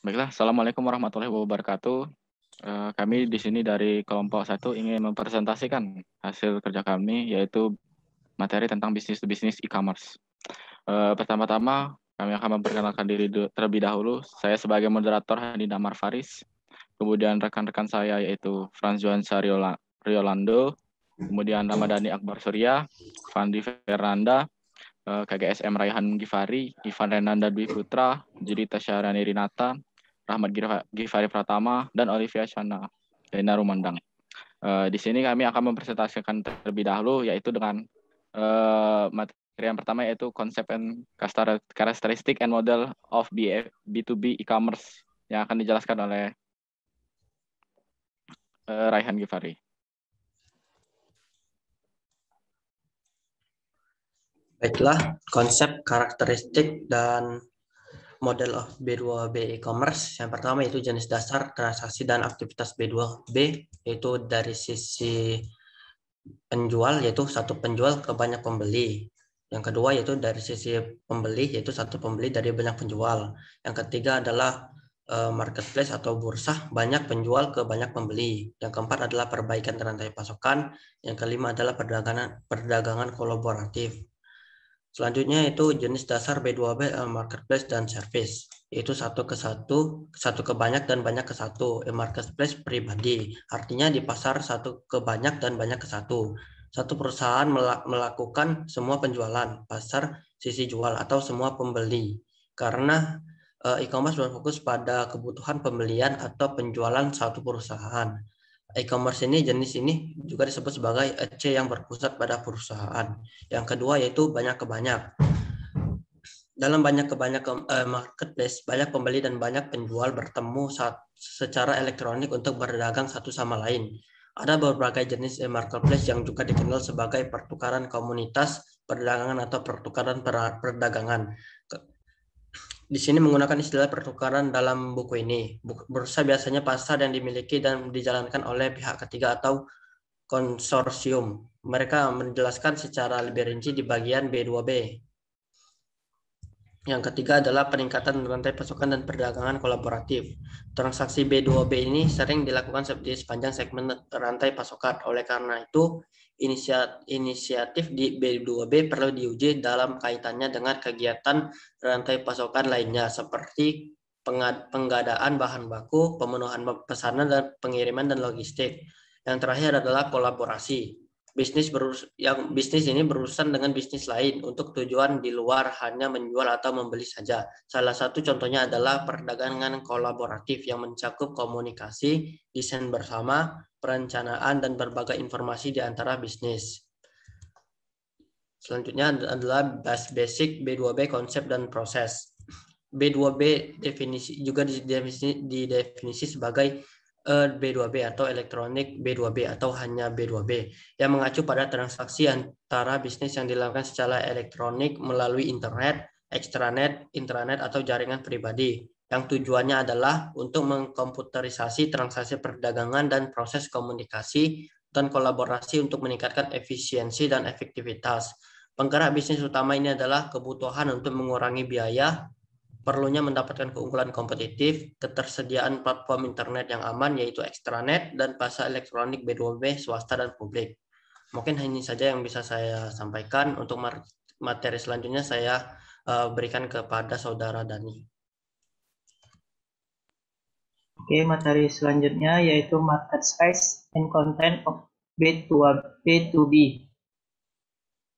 Baiklah, Assalamualaikum warahmatullahi wabarakatuh. Eh, kami di sini dari kelompok satu ingin mempresentasikan hasil kerja kami, yaitu materi tentang bisnis-bisnis e-commerce. Eh, pertama-tama, kami akan memperkenalkan diri terlebih dahulu. Saya sebagai moderator Hadi Damar Faris, kemudian rekan-rekan saya yaitu Franz Juansa Riolando, kemudian Ramadhani Akbar Surya, Fandi Fernanda, eh, KGSM Raihan Givari, Ivan Renanda Dwi Putra, Jiri Syahrani Rinata, Rahmat Gifari Pratama, dan Olivia Shana Lena Rumandang. Uh, di sini kami akan mempresentasikan terlebih dahulu yaitu dengan uh, materi yang pertama yaitu konsep and karakteristik and model of B2B e-commerce yang akan dijelaskan oleh uh, Raihan Gifari. Baiklah, konsep karakteristik dan model of B2B e-commerce. Yang pertama itu jenis dasar transaksi dan aktivitas B2B yaitu dari sisi penjual yaitu satu penjual ke banyak pembeli. Yang kedua yaitu dari sisi pembeli yaitu satu pembeli dari banyak penjual. Yang ketiga adalah eh, marketplace atau bursa banyak penjual ke banyak pembeli. Yang keempat adalah perbaikan rantai pasokan. Yang kelima adalah perdagangan perdagangan kolaboratif. Selanjutnya itu jenis dasar B2B eh, marketplace dan service yaitu satu ke satu, satu ke banyak dan banyak ke satu. Eh, marketplace pribadi artinya di pasar satu ke banyak dan banyak ke satu. Satu perusahaan melakukan semua penjualan, pasar sisi jual atau semua pembeli. Karena eh, e-commerce berfokus pada kebutuhan pembelian atau penjualan satu perusahaan. E-commerce ini jenis ini juga disebut sebagai EC yang berpusat pada perusahaan. Yang kedua yaitu banyak kebanyak. Dalam banyak kebanyak banyak eh, marketplace, banyak pembeli dan banyak penjual bertemu saat, secara elektronik untuk berdagang satu sama lain. Ada berbagai jenis marketplace yang juga dikenal sebagai pertukaran komunitas, perdagangan atau pertukaran perdagangan di sini menggunakan istilah pertukaran dalam buku ini. Bursa biasanya pasar yang dimiliki dan dijalankan oleh pihak ketiga atau konsorsium. Mereka menjelaskan secara lebih rinci di bagian B2B. Yang ketiga adalah peningkatan rantai pasokan dan perdagangan kolaboratif. Transaksi B2B ini sering dilakukan seperti sepanjang segmen rantai pasokan. Oleh karena itu, inisiatif di B2B perlu diuji dalam kaitannya dengan kegiatan rantai pasokan lainnya seperti penggadaan bahan baku, pemenuhan pesanan dan pengiriman dan logistik. Yang terakhir adalah kolaborasi. Bisnis berus yang bisnis ini berurusan dengan bisnis lain untuk tujuan di luar hanya menjual atau membeli saja. Salah satu contohnya adalah perdagangan kolaboratif yang mencakup komunikasi, desain bersama, perencanaan, dan berbagai informasi di antara bisnis. Selanjutnya adalah basic B2B konsep dan proses. B2B definisi juga didefinisi, definisi sebagai B2B eh, atau elektronik B2B atau hanya B2B yang mengacu pada transaksi antara bisnis yang dilakukan secara elektronik melalui internet, extranet, intranet atau jaringan pribadi yang tujuannya adalah untuk mengkomputerisasi transaksi perdagangan dan proses komunikasi dan kolaborasi untuk meningkatkan efisiensi dan efektivitas. Penggerak bisnis utama ini adalah kebutuhan untuk mengurangi biaya, perlunya mendapatkan keunggulan kompetitif, ketersediaan platform internet yang aman yaitu extranet dan pasar elektronik B2B swasta dan publik. Mungkin hanya saja yang bisa saya sampaikan untuk materi selanjutnya saya eh, berikan kepada saudara Dani. Oke, materi selanjutnya yaitu market size and content of B2B. B2B.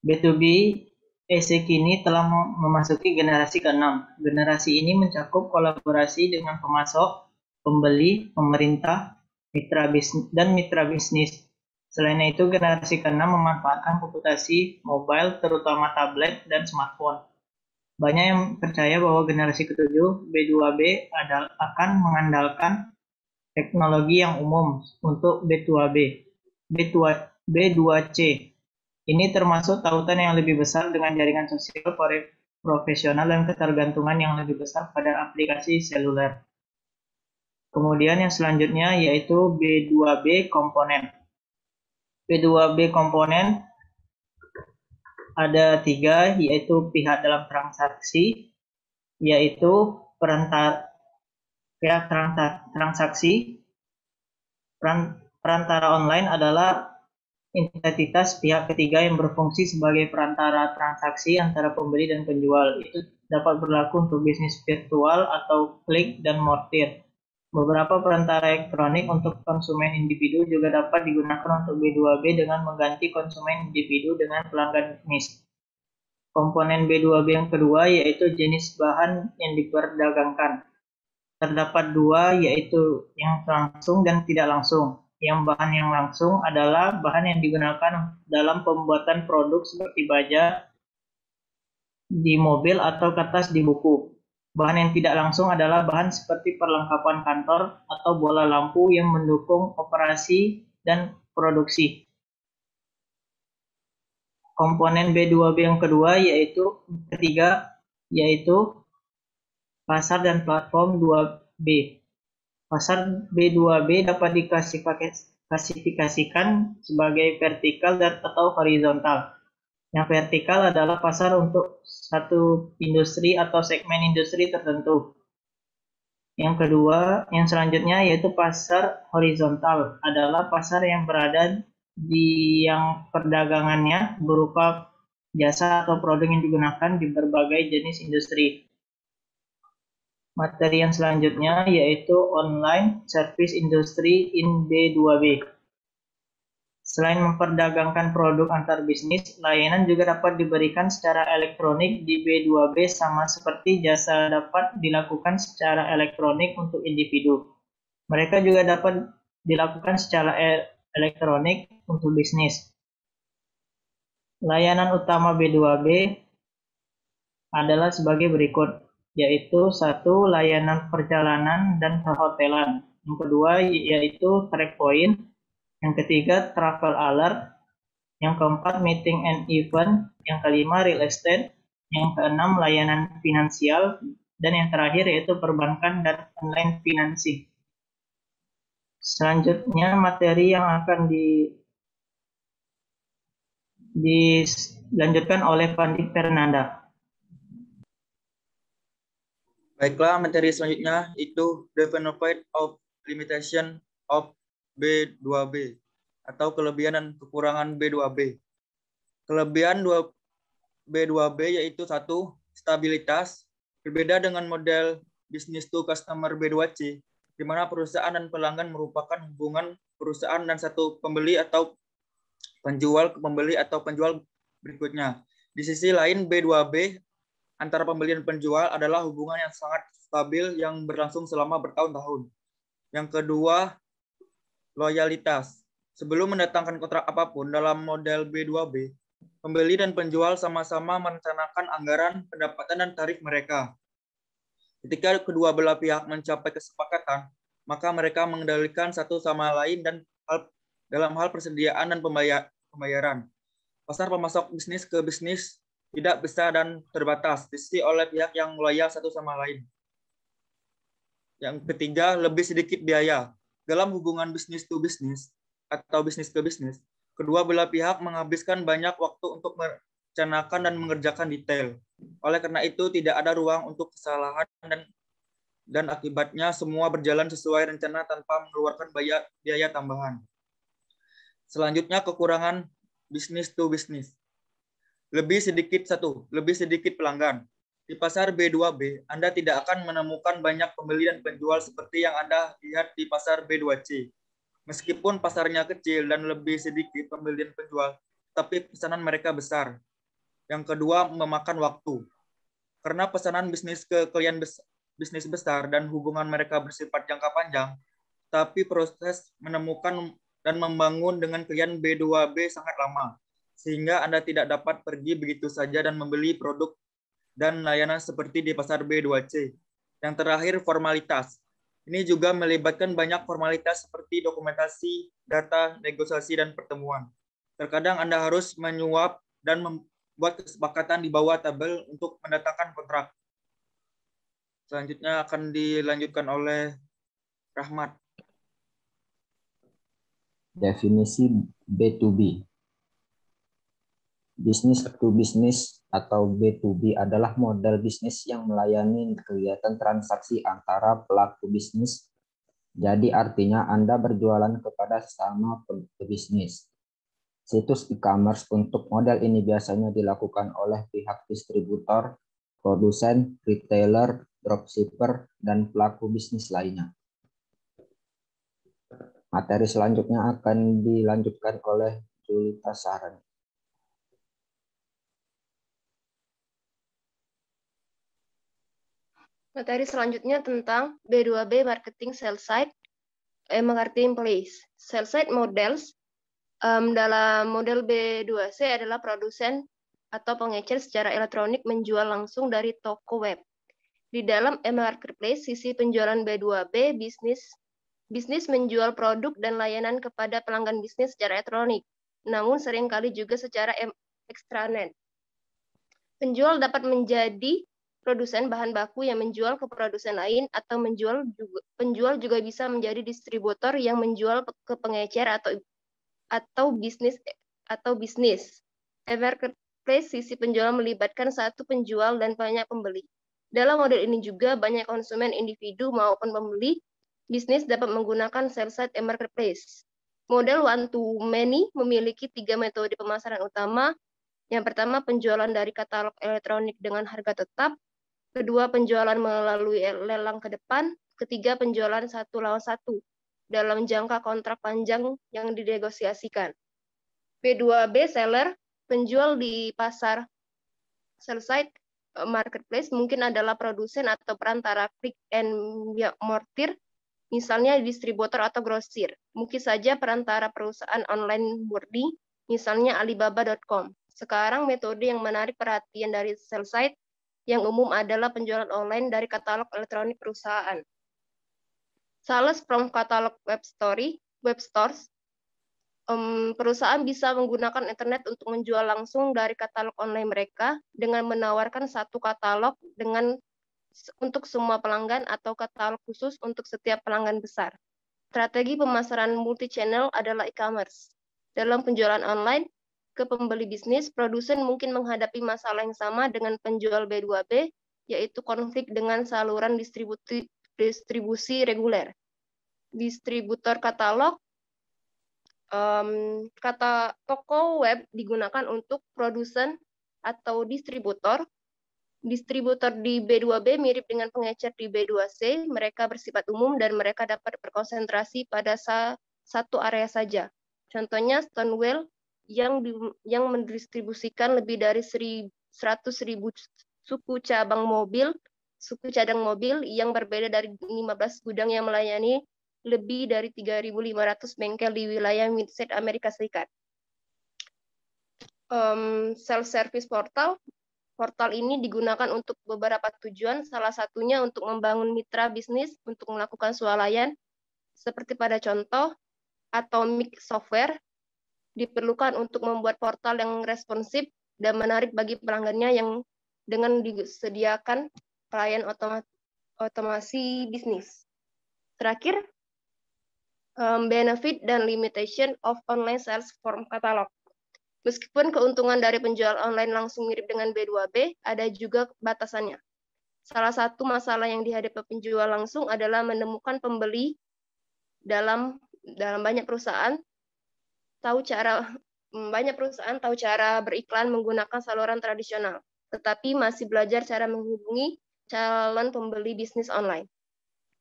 B2B EC kini telah memasuki generasi ke-6. Generasi ini mencakup kolaborasi dengan pemasok, pembeli, pemerintah, mitra bisnis, dan mitra bisnis. Selain itu, generasi ke-6 memanfaatkan komputasi, mobile, terutama tablet dan smartphone banyak yang percaya bahwa generasi ketujuh B2B akan mengandalkan teknologi yang umum untuk B2B. B2, B2C. Ini termasuk tautan yang lebih besar dengan jaringan sosial profesional dan ketergantungan yang lebih besar pada aplikasi seluler. Kemudian yang selanjutnya yaitu B2B komponen. B2B komponen ada tiga yaitu pihak dalam transaksi yaitu perantara ya, pihak transaksi perantara online adalah entitas pihak ketiga yang berfungsi sebagai perantara transaksi antara pembeli dan penjual itu dapat berlaku untuk bisnis virtual atau klik dan mortir Beberapa perantara elektronik untuk konsumen individu juga dapat digunakan untuk B2B dengan mengganti konsumen individu dengan pelanggan bisnis. Komponen B2B yang kedua yaitu jenis bahan yang diperdagangkan. Terdapat dua yaitu yang langsung dan tidak langsung. Yang bahan yang langsung adalah bahan yang digunakan dalam pembuatan produk seperti baja di mobil atau kertas di buku. Bahan yang tidak langsung adalah bahan seperti perlengkapan kantor atau bola lampu yang mendukung operasi dan produksi. Komponen B2B yang kedua yaitu ketiga yaitu pasar dan platform 2B. Pasar B2B dapat diklasifikasikan sebagai vertikal dan atau horizontal. Yang vertikal adalah pasar untuk satu industri atau segmen industri tertentu. Yang kedua, yang selanjutnya yaitu pasar horizontal adalah pasar yang berada di yang perdagangannya berupa jasa atau produk yang digunakan di berbagai jenis industri. Materi yang selanjutnya yaitu online service industry in B2B Selain memperdagangkan produk antar bisnis, layanan juga dapat diberikan secara elektronik di B2B sama seperti jasa dapat dilakukan secara elektronik untuk individu. Mereka juga dapat dilakukan secara e- elektronik untuk bisnis. Layanan utama B2B adalah sebagai berikut, yaitu satu layanan perjalanan dan perhotelan. Yang kedua yaitu track point, yang ketiga, travel alert. Yang keempat, meeting and event. Yang kelima, real estate. Yang keenam, layanan finansial. Dan yang terakhir yaitu perbankan dan online financing. Selanjutnya, materi yang akan di dilanjutkan oleh Pandit Fernanda. Baiklah, materi selanjutnya itu The Benefit of Limitation of B2B atau kelebihan dan kekurangan B2B. Kelebihan B2B yaitu satu stabilitas berbeda dengan model bisnis to customer B2C di mana perusahaan dan pelanggan merupakan hubungan perusahaan dan satu pembeli atau penjual ke pembeli atau penjual berikutnya. Di sisi lain B2B antara pembelian dan penjual adalah hubungan yang sangat stabil yang berlangsung selama bertahun-tahun. Yang kedua, Loyalitas. Sebelum mendatangkan kontrak apapun dalam model B2B, pembeli dan penjual sama-sama merencanakan anggaran, pendapatan, dan tarif mereka. Ketika kedua belah pihak mencapai kesepakatan, maka mereka mengendalikan satu sama lain dan hal, dalam hal persediaan dan pembayaran. Pasar pemasok bisnis ke bisnis tidak besar dan terbatas, diisi oleh pihak yang loyal satu sama lain. Yang ketiga, lebih sedikit biaya. Dalam hubungan bisnis to bisnis atau bisnis ke bisnis, kedua belah pihak menghabiskan banyak waktu untuk merencanakan dan mengerjakan detail. Oleh karena itu, tidak ada ruang untuk kesalahan dan dan akibatnya semua berjalan sesuai rencana tanpa mengeluarkan biaya, biaya tambahan. Selanjutnya kekurangan bisnis to bisnis. Lebih sedikit satu, lebih sedikit pelanggan. Di pasar B2B, Anda tidak akan menemukan banyak pembeli dan penjual seperti yang Anda lihat di pasar B2C. Meskipun pasarnya kecil dan lebih sedikit pembeli dan penjual, tapi pesanan mereka besar. Yang kedua, memakan waktu. Karena pesanan bisnis ke klien bisnis besar dan hubungan mereka bersifat jangka panjang, tapi proses menemukan dan membangun dengan klien B2B sangat lama, sehingga Anda tidak dapat pergi begitu saja dan membeli produk dan layanan seperti di pasar B2C. Yang terakhir, formalitas. Ini juga melibatkan banyak formalitas seperti dokumentasi, data, negosiasi, dan pertemuan. Terkadang Anda harus menyuap dan membuat kesepakatan di bawah tabel untuk mendatangkan kontrak. Selanjutnya akan dilanjutkan oleh Rahmat. Definisi B2B Bisnis to bisnis atau B2B adalah model bisnis yang melayani kegiatan transaksi antara pelaku bisnis. Jadi artinya Anda berjualan kepada sesama pebisnis. Situs e-commerce untuk model ini biasanya dilakukan oleh pihak distributor, produsen, retailer, dropshipper, dan pelaku bisnis lainnya. Materi selanjutnya akan dilanjutkan oleh Julita Sarani. Materi selanjutnya tentang B2B Marketing Sales Side eh, Marketing Place. Sales Side Models um, dalam model B2C adalah produsen atau pengecer secara elektronik menjual langsung dari toko web. Di dalam e-marketplace, sisi penjualan B2B bisnis bisnis menjual produk dan layanan kepada pelanggan bisnis secara elektronik, namun seringkali juga secara ekstranet. Penjual dapat menjadi produsen bahan baku yang menjual ke produsen lain atau menjual juga, penjual juga bisa menjadi distributor yang menjual ke pengecer atau atau bisnis atau bisnis. E marketplace sisi penjual melibatkan satu penjual dan banyak pembeli. Dalam model ini juga banyak konsumen individu maupun pembeli bisnis dapat menggunakan sales side e marketplace. Model one to many memiliki tiga metode pemasaran utama. Yang pertama penjualan dari katalog elektronik dengan harga tetap, kedua penjualan melalui lelang ke depan, ketiga penjualan satu lawan satu dalam jangka kontrak panjang yang dinegosiasikan. B2B seller penjual di pasar selesai eh, marketplace mungkin adalah produsen atau perantara click and mortir misalnya distributor atau grosir. Mungkin saja perantara perusahaan online murni, misalnya Alibaba.com. Sekarang metode yang menarik perhatian dari sell side yang oh. umum adalah penjualan online dari katalog elektronik perusahaan. Sales from katalog web story, web stores, um, perusahaan bisa menggunakan internet untuk menjual langsung dari katalog online mereka dengan menawarkan satu katalog dengan untuk semua pelanggan atau katalog khusus untuk setiap pelanggan besar. Strategi pemasaran multi channel adalah e-commerce. Dalam penjualan online, ke pembeli bisnis, produsen mungkin menghadapi masalah yang sama dengan penjual B2B, yaitu konflik dengan saluran distribusi, distribusi reguler. Distributor katalog, um, kata toko web digunakan untuk produsen atau distributor. Distributor di B2B mirip dengan pengecer di B2C, mereka bersifat umum dan mereka dapat berkonsentrasi pada satu area saja. Contohnya Stonewell yang di, yang mendistribusikan lebih dari 100.000 suku cabang mobil, suku cadang mobil yang berbeda dari 15 gudang yang melayani lebih dari 3.500 bengkel di wilayah Midset Amerika Serikat. Um, self-service portal Portal ini digunakan untuk beberapa tujuan, salah satunya untuk membangun mitra bisnis untuk melakukan swalayan, seperti pada contoh Atomic Software diperlukan untuk membuat portal yang responsif dan menarik bagi pelanggannya yang dengan disediakan pelayan otomasi bisnis. Terakhir, um, benefit dan limitation of online sales form catalog. Meskipun keuntungan dari penjual online langsung mirip dengan B2B, ada juga batasannya. Salah satu masalah yang dihadapi penjual langsung adalah menemukan pembeli dalam dalam banyak perusahaan tahu cara mm, banyak perusahaan tahu cara beriklan menggunakan saluran tradisional, tetapi masih belajar cara menghubungi calon pembeli bisnis online.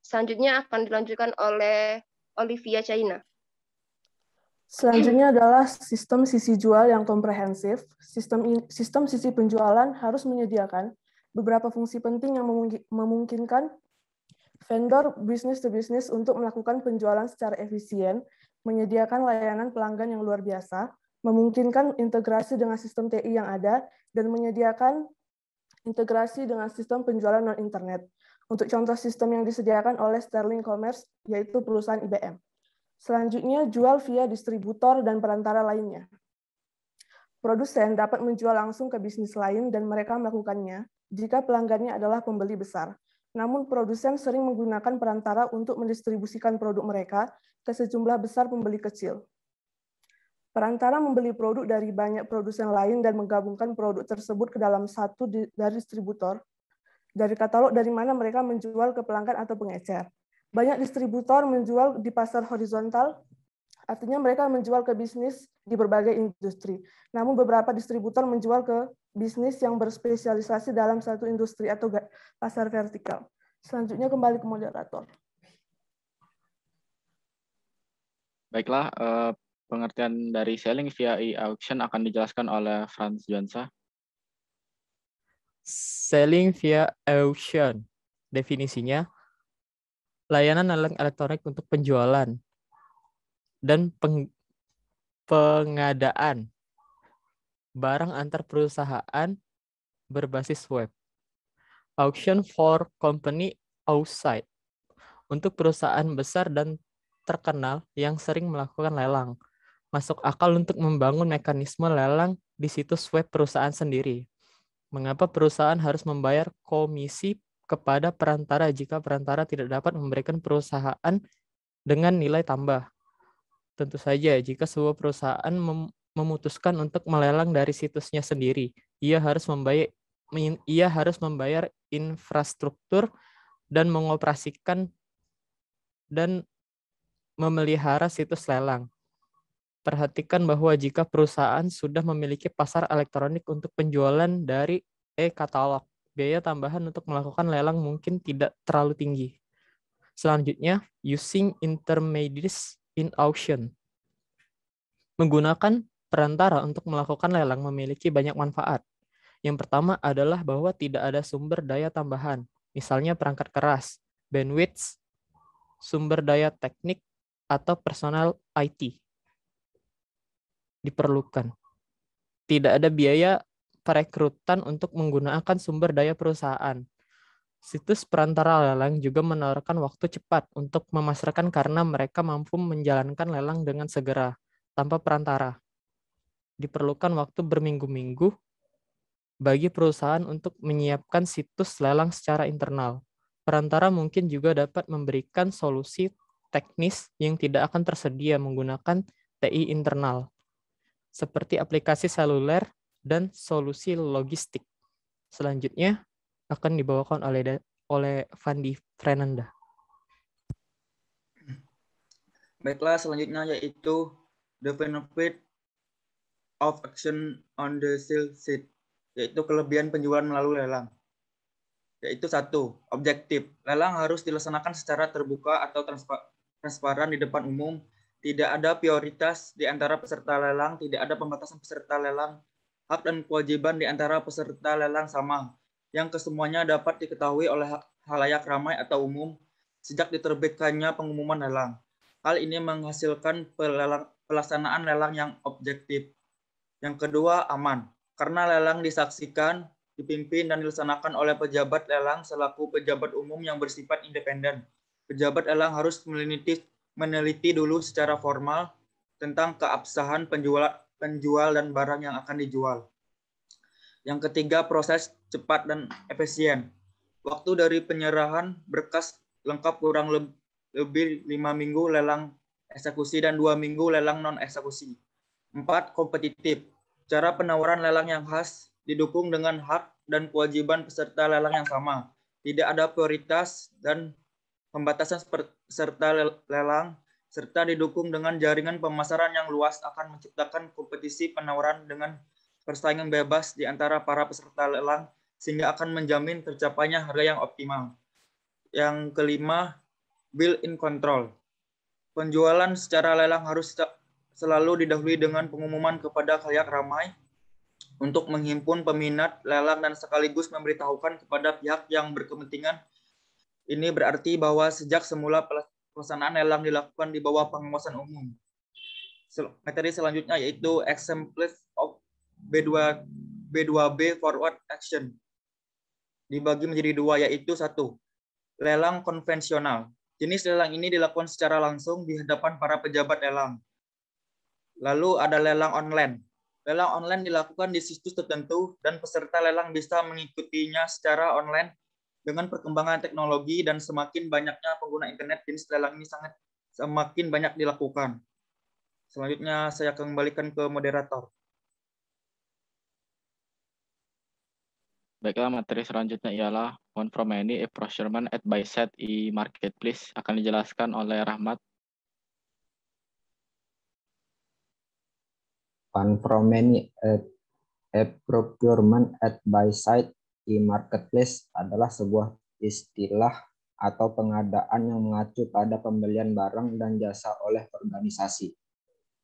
Selanjutnya akan dilanjutkan oleh Olivia China. Selanjutnya adalah sistem sisi jual yang komprehensif. Sistem sistem sisi penjualan harus menyediakan beberapa fungsi penting yang memungkinkan vendor bisnis to bisnis untuk melakukan penjualan secara efisien menyediakan layanan pelanggan yang luar biasa, memungkinkan integrasi dengan sistem TI yang ada, dan menyediakan integrasi dengan sistem penjualan non-internet. Untuk contoh sistem yang disediakan oleh Sterling Commerce, yaitu perusahaan IBM. Selanjutnya, jual via distributor dan perantara lainnya. Produsen dapat menjual langsung ke bisnis lain dan mereka melakukannya jika pelanggannya adalah pembeli besar. Namun produsen sering menggunakan perantara untuk mendistribusikan produk mereka ke sejumlah besar pembeli kecil. Perantara membeli produk dari banyak produsen lain dan menggabungkan produk tersebut ke dalam satu dari distributor, dari katalog dari mana mereka menjual ke pelanggan atau pengecer. Banyak distributor menjual di pasar horizontal, artinya mereka menjual ke bisnis di berbagai industri. Namun beberapa distributor menjual ke bisnis yang berspesialisasi dalam satu industri atau pasar vertikal. Selanjutnya kembali ke moderator. Baiklah, eh, pengertian dari selling via e-auction akan dijelaskan oleh Franz Jansa. Selling via auction, definisinya layanan elektronik untuk penjualan dan peng, pengadaan barang antar perusahaan berbasis web. Auction for company outside untuk perusahaan besar dan terkenal yang sering melakukan lelang. Masuk akal untuk membangun mekanisme lelang di situs web perusahaan sendiri. Mengapa perusahaan harus membayar komisi kepada perantara jika perantara tidak dapat memberikan perusahaan dengan nilai tambah? Tentu saja, jika sebuah perusahaan memutuskan untuk melelang dari situsnya sendiri. Ia harus membayar ia harus membayar infrastruktur dan mengoperasikan dan memelihara situs lelang. Perhatikan bahwa jika perusahaan sudah memiliki pasar elektronik untuk penjualan dari e-katalog, biaya tambahan untuk melakukan lelang mungkin tidak terlalu tinggi. Selanjutnya, using intermediaries in auction. Menggunakan perantara untuk melakukan lelang memiliki banyak manfaat. Yang pertama adalah bahwa tidak ada sumber daya tambahan, misalnya perangkat keras, bandwidth, sumber daya teknik, atau personal IT. Diperlukan. Tidak ada biaya perekrutan untuk menggunakan sumber daya perusahaan. Situs perantara lelang juga menawarkan waktu cepat untuk memasarkan karena mereka mampu menjalankan lelang dengan segera, tanpa perantara diperlukan waktu berminggu-minggu bagi perusahaan untuk menyiapkan situs lelang secara internal. Perantara mungkin juga dapat memberikan solusi teknis yang tidak akan tersedia menggunakan TI internal, seperti aplikasi seluler dan solusi logistik. Selanjutnya akan dibawakan oleh oleh Fandi Frenanda. Baiklah, selanjutnya yaitu the benefit of action on the sale sheet, yaitu kelebihan penjualan melalui lelang. Yaitu satu, objektif. Lelang harus dilaksanakan secara terbuka atau transparan di depan umum. Tidak ada prioritas di antara peserta lelang, tidak ada pembatasan peserta lelang. Hak dan kewajiban di antara peserta lelang sama, yang kesemuanya dapat diketahui oleh halayak ramai atau umum sejak diterbitkannya pengumuman lelang. Hal ini menghasilkan pelelang, pelaksanaan lelang yang objektif. Yang kedua, aman. Karena lelang disaksikan, dipimpin, dan dilaksanakan oleh pejabat lelang selaku pejabat umum yang bersifat independen. Pejabat lelang harus meneliti, meneliti dulu secara formal tentang keabsahan penjual, penjual dan barang yang akan dijual. Yang ketiga, proses cepat dan efisien. Waktu dari penyerahan berkas lengkap kurang lebih lima minggu lelang eksekusi dan dua minggu lelang non-eksekusi. 4. Kompetitif. Cara penawaran lelang yang khas didukung dengan hak dan kewajiban peserta lelang yang sama. Tidak ada prioritas dan pembatasan peserta lelang serta didukung dengan jaringan pemasaran yang luas akan menciptakan kompetisi penawaran dengan persaingan bebas di antara para peserta lelang sehingga akan menjamin tercapainya harga yang optimal. Yang kelima, build in control. Penjualan secara lelang harus selalu didahului dengan pengumuman kepada khalayak ramai untuk menghimpun peminat lelang dan sekaligus memberitahukan kepada pihak yang berkepentingan. Ini berarti bahwa sejak semula pelaksanaan lelang dilakukan di bawah pengawasan umum. Materi selanjutnya yaitu exemplate of B2 B2B forward action dibagi menjadi dua yaitu satu lelang konvensional. Jenis lelang ini dilakukan secara langsung di hadapan para pejabat lelang. Lalu ada lelang online. Lelang online dilakukan di situs tertentu dan peserta lelang bisa mengikutinya secara online dengan perkembangan teknologi dan semakin banyaknya pengguna internet jenis lelang ini sangat semakin banyak dilakukan. Selanjutnya saya akan kembalikan ke moderator. Baiklah, materi selanjutnya ialah one from many a eh, procurement at buy set e marketplace akan dijelaskan oleh Rahmat one from many at, eh, at eh, procurement site di marketplace adalah sebuah istilah atau pengadaan yang mengacu pada pembelian barang dan jasa oleh organisasi.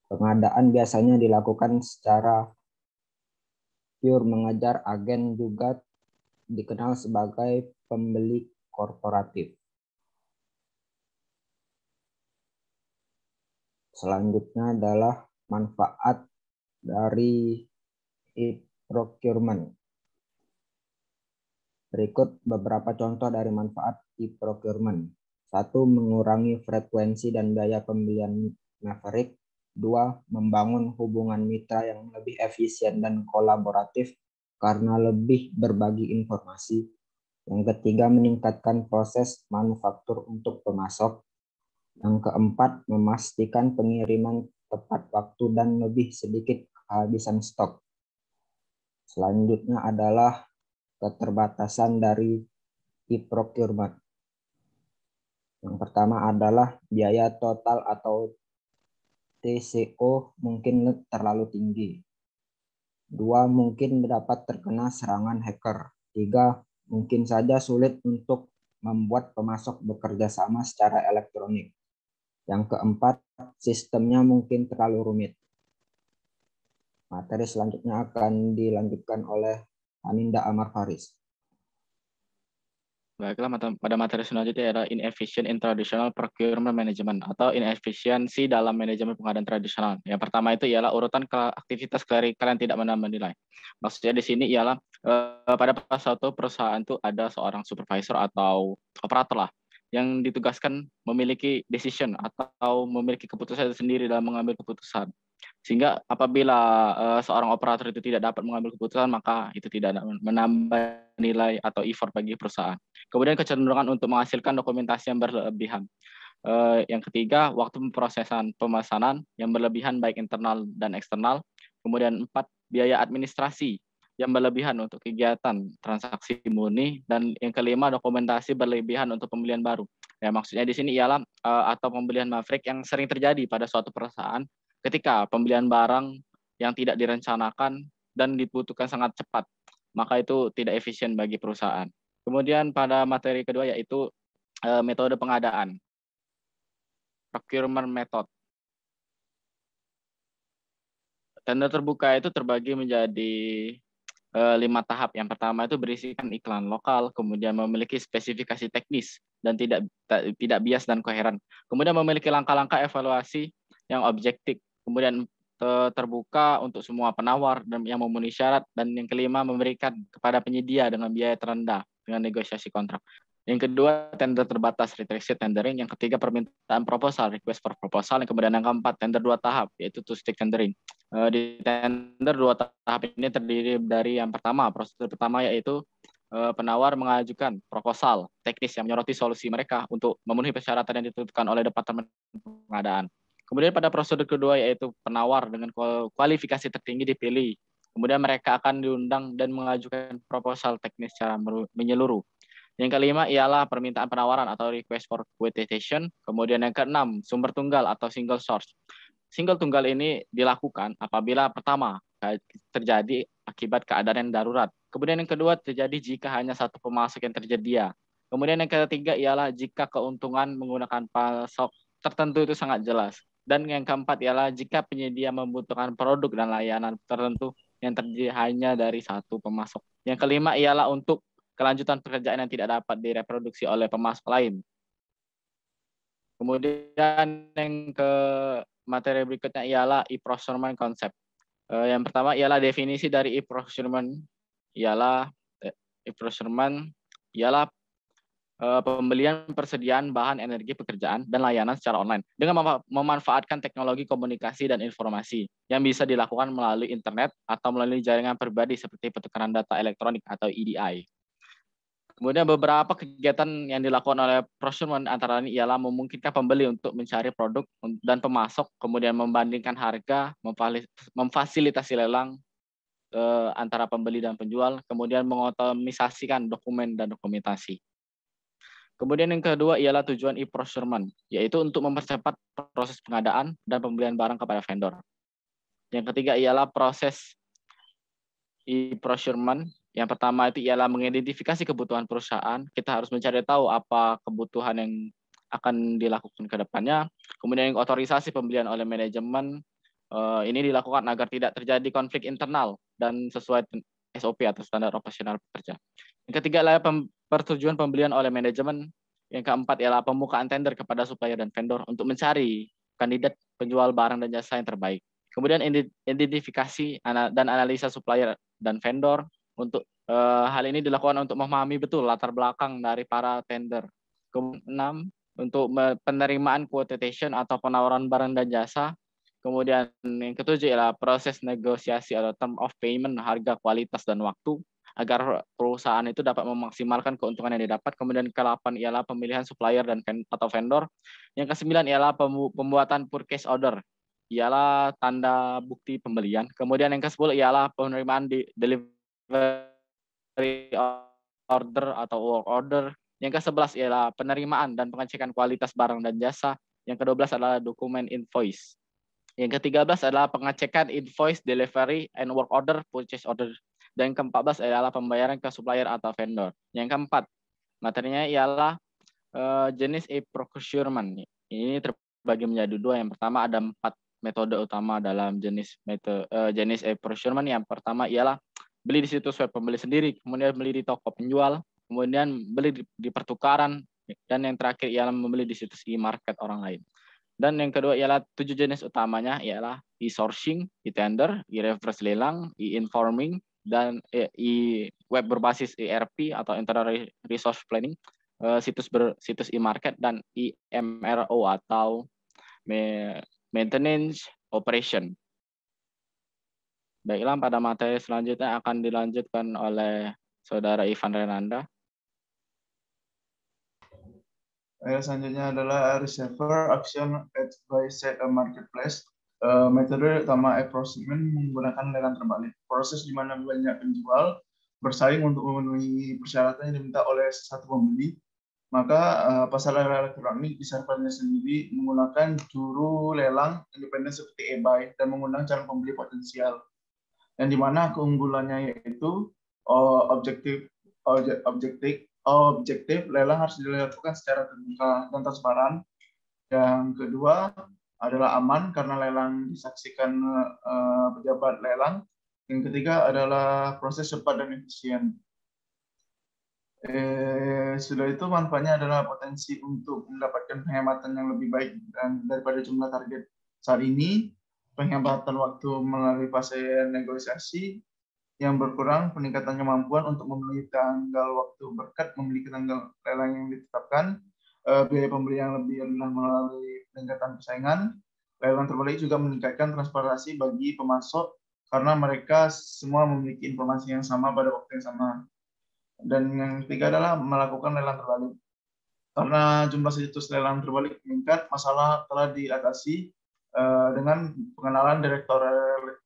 Pengadaan biasanya dilakukan secara pure mengejar agen juga dikenal sebagai pembeli korporatif. Selanjutnya adalah manfaat dari e-procurement. Berikut beberapa contoh dari manfaat e-procurement. Satu, mengurangi frekuensi dan biaya pembelian Maverick. Dua, membangun hubungan mitra yang lebih efisien dan kolaboratif karena lebih berbagi informasi. Yang ketiga, meningkatkan proses manufaktur untuk pemasok. Yang keempat, memastikan pengiriman tepat waktu dan lebih sedikit kehabisan stok. Selanjutnya adalah keterbatasan dari e-procurement. Yang pertama adalah biaya total atau TCO mungkin terlalu tinggi. Dua, mungkin dapat terkena serangan hacker. Tiga, mungkin saja sulit untuk membuat pemasok bekerja sama secara elektronik. Yang keempat, sistemnya mungkin terlalu rumit. Materi selanjutnya akan dilanjutkan oleh Aninda Amar Faris. Baiklah, pada materi selanjutnya adalah inefficient in traditional procurement management atau inefficiency dalam manajemen pengadaan tradisional. Yang pertama itu ialah urutan aktivitas klerikal yang tidak menambah nilai. Maksudnya di sini ialah eh, pada satu perusahaan itu ada seorang supervisor atau operator lah yang ditugaskan memiliki decision atau memiliki keputusan sendiri dalam mengambil keputusan. Sehingga apabila uh, seorang operator itu tidak dapat mengambil keputusan, maka itu tidak menambah nilai atau effort bagi perusahaan. Kemudian kecenderungan untuk menghasilkan dokumentasi yang berlebihan. Uh, yang ketiga, waktu pemrosesan pemesanan yang berlebihan baik internal dan eksternal. Kemudian empat, biaya administrasi yang berlebihan untuk kegiatan transaksi murni dan yang kelima dokumentasi berlebihan untuk pembelian baru. Ya maksudnya di sini ialah uh, atau pembelian maverick yang sering terjadi pada suatu perusahaan Ketika pembelian barang yang tidak direncanakan dan dibutuhkan sangat cepat, maka itu tidak efisien bagi perusahaan. Kemudian pada materi kedua yaitu e, metode pengadaan. Procurement method. Tender terbuka itu terbagi menjadi e, lima tahap. Yang pertama itu berisikan iklan lokal, kemudian memiliki spesifikasi teknis dan tidak tidak bias dan koheren. Kemudian memiliki langkah-langkah evaluasi yang objektif kemudian terbuka untuk semua penawar dan yang memenuhi syarat dan yang kelima memberikan kepada penyedia dengan biaya terendah dengan negosiasi kontrak. Yang kedua tender terbatas restricted tendering, yang ketiga permintaan proposal request for proposal, yang kemudian yang keempat tender dua tahap yaitu two stick tendering. E, di tender dua tahap ini terdiri dari yang pertama prosedur pertama yaitu e, penawar mengajukan proposal teknis yang menyoroti solusi mereka untuk memenuhi persyaratan yang ditentukan oleh departemen pengadaan. Kemudian pada prosedur kedua yaitu penawar dengan kualifikasi tertinggi dipilih. Kemudian mereka akan diundang dan mengajukan proposal teknis secara menyeluruh. Yang kelima ialah permintaan penawaran atau request for quotation. Kemudian yang keenam, sumber tunggal atau single source. Single tunggal ini dilakukan apabila pertama eh, terjadi akibat keadaan yang darurat. Kemudian yang kedua terjadi jika hanya satu pemasok yang tersedia. Kemudian yang ketiga ialah jika keuntungan menggunakan pasok tertentu itu sangat jelas. Dan yang keempat ialah jika penyedia membutuhkan produk dan layanan tertentu yang terjadi hanya dari satu pemasok. Yang kelima ialah untuk kelanjutan pekerjaan yang tidak dapat direproduksi oleh pemasok lain. Kemudian yang ke materi berikutnya ialah e-procurement concept. Eh, yang pertama ialah definisi dari e-procurement ialah eh, e-procurement ialah Eh, pembelian persediaan bahan energi pekerjaan dan layanan secara online dengan memanfaatkan teknologi komunikasi dan informasi yang bisa dilakukan melalui internet atau melalui jaringan pribadi seperti pertukaran data elektronik atau EDI. Kemudian beberapa kegiatan yang dilakukan oleh prosumen antara lain ialah memungkinkan pembeli untuk mencari produk dan pemasok, kemudian membandingkan harga, memfasilitasi lelang eh, antara pembeli dan penjual, kemudian mengotomisasikan dokumen dan dokumentasi. Kemudian yang kedua ialah tujuan e-procurement, yaitu untuk mempercepat proses pengadaan dan pembelian barang kepada vendor. Yang ketiga ialah proses e-procurement. Yang pertama itu ialah mengidentifikasi kebutuhan perusahaan. Kita harus mencari tahu apa kebutuhan yang akan dilakukan ke depannya. Kemudian yang otorisasi pembelian oleh manajemen. Eh, ini dilakukan agar tidak terjadi konflik internal dan sesuai SOP atau standar operasional pekerja. Yang ketiga adalah pem persetujuan pembelian oleh manajemen. Yang keempat ialah pemukaan tender kepada supplier dan vendor untuk mencari kandidat penjual barang dan jasa yang terbaik. Kemudian identifikasi dan analisa supplier dan vendor untuk e, hal ini dilakukan untuk memahami betul latar belakang dari para tender. Keenam untuk penerimaan quotation atau penawaran barang dan jasa Kemudian yang ketujuh ialah proses negosiasi atau term of payment, harga, kualitas, dan waktu agar perusahaan itu dapat memaksimalkan keuntungan yang didapat. Kemudian ke-8 ialah pemilihan supplier dan atau vendor. Yang ke-9 ialah pembuatan purchase order, ialah tanda bukti pembelian. Kemudian yang ke-10 ialah penerimaan di delivery order atau work order. Yang ke-11 ialah penerimaan dan pengecekan kualitas barang dan jasa. Yang ke-12 adalah dokumen invoice. Yang ke-13 adalah pengecekan invoice, delivery, and work order, purchase order. Dan yang ke-14 adalah pembayaran ke supplier atau vendor. Yang keempat, materinya ialah uh, jenis e-procurement. Ini terbagi menjadi dua. Yang pertama ada empat metode utama dalam jenis metode, uh, eh, jenis e-procurement. Yang pertama ialah beli di situs web pembeli sendiri, kemudian beli di toko penjual, kemudian beli di, di pertukaran, dan yang terakhir ialah membeli di situs e-market orang lain. Dan yang kedua ialah tujuh jenis utamanya ialah e-sourcing, e-tender, e reverse lelang, e-informing, dan eh, e-web berbasis ERP atau internal resource planning, eh, situs ber, situs e-market dan e-MRO atau maintenance operation. Baiklah, pada materi selanjutnya akan dilanjutkan oleh Saudara Ivan Renanda. Nah, selanjutnya adalah receiver action at by set a uh, marketplace. Uh, metode utama approachment menggunakan lelang terbalik. Proses di mana banyak penjual bersaing untuk memenuhi persyaratan yang diminta oleh satu pembeli, maka uh, pasar lelang elektronik di servernya sendiri menggunakan juru lelang independen seperti eBay dan mengundang calon pembeli potensial. Yang dimana keunggulannya yaitu uh, objektif objektif objektif, lelang harus dilakukan secara terbuka dan transparan. Yang kedua adalah aman karena lelang disaksikan uh, pejabat lelang. Yang ketiga adalah proses cepat dan efisien. Eh, sudah itu manfaatnya adalah potensi untuk mendapatkan penghematan yang lebih baik dan daripada jumlah target saat ini, penghematan waktu melalui fase negosiasi, yang berkurang peningkatan kemampuan untuk memenuhi tanggal waktu berkat memiliki tanggal lelang yang ditetapkan uh, biaya pembelian lebih rendah melalui peningkatan persaingan lelang terbalik juga meningkatkan transparansi bagi pemasok karena mereka semua memiliki informasi yang sama pada waktu yang sama dan yang ketiga adalah melakukan lelang terbalik karena jumlah situs lelang terbalik meningkat masalah telah diatasi eh, dengan pengenalan direktur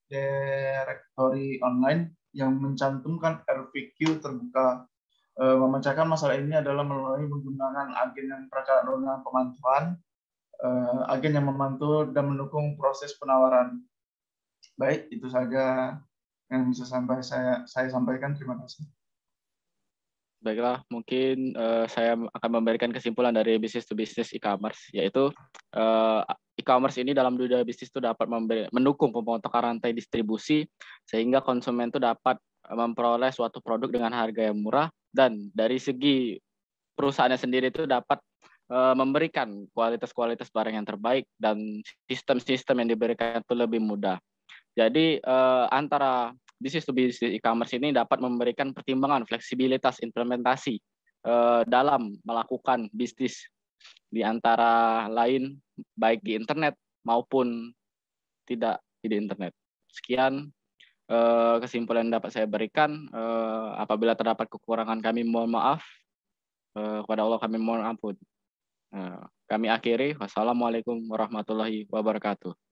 direktori online yang mencantumkan RVQ terbuka e, eh, memecahkan masalah ini adalah melalui menggunakan agen yang perakaran undang pemantuan e, eh, agen yang memantau dan mendukung proses penawaran. Baik, itu saja yang bisa sampai saya saya sampaikan. Terima kasih. Baiklah, mungkin uh, saya akan memberikan kesimpulan dari bisnis to bisnis e-commerce, yaitu uh, e-commerce ini dalam dunia bisnis itu dapat memberi, mendukung pemotong rantai distribusi sehingga konsumen itu dapat eh, memperoleh suatu produk dengan harga yang murah dan dari segi perusahaannya sendiri itu dapat eh, memberikan kualitas-kualitas barang yang terbaik dan sistem-sistem yang diberikan itu lebih mudah. Jadi eh, antara bisnis to bisnis e-commerce ini dapat memberikan pertimbangan fleksibilitas implementasi dalam melakukan bisnis di antara lain baik di internet maupun tidak di internet. Sekian eh, kesimpulan yang dapat saya berikan. Eh, apabila terdapat kekurangan kami mohon maaf. Eh, kepada Allah kami mohon ampun. kami akhiri. Wassalamualaikum warahmatullahi wabarakatuh.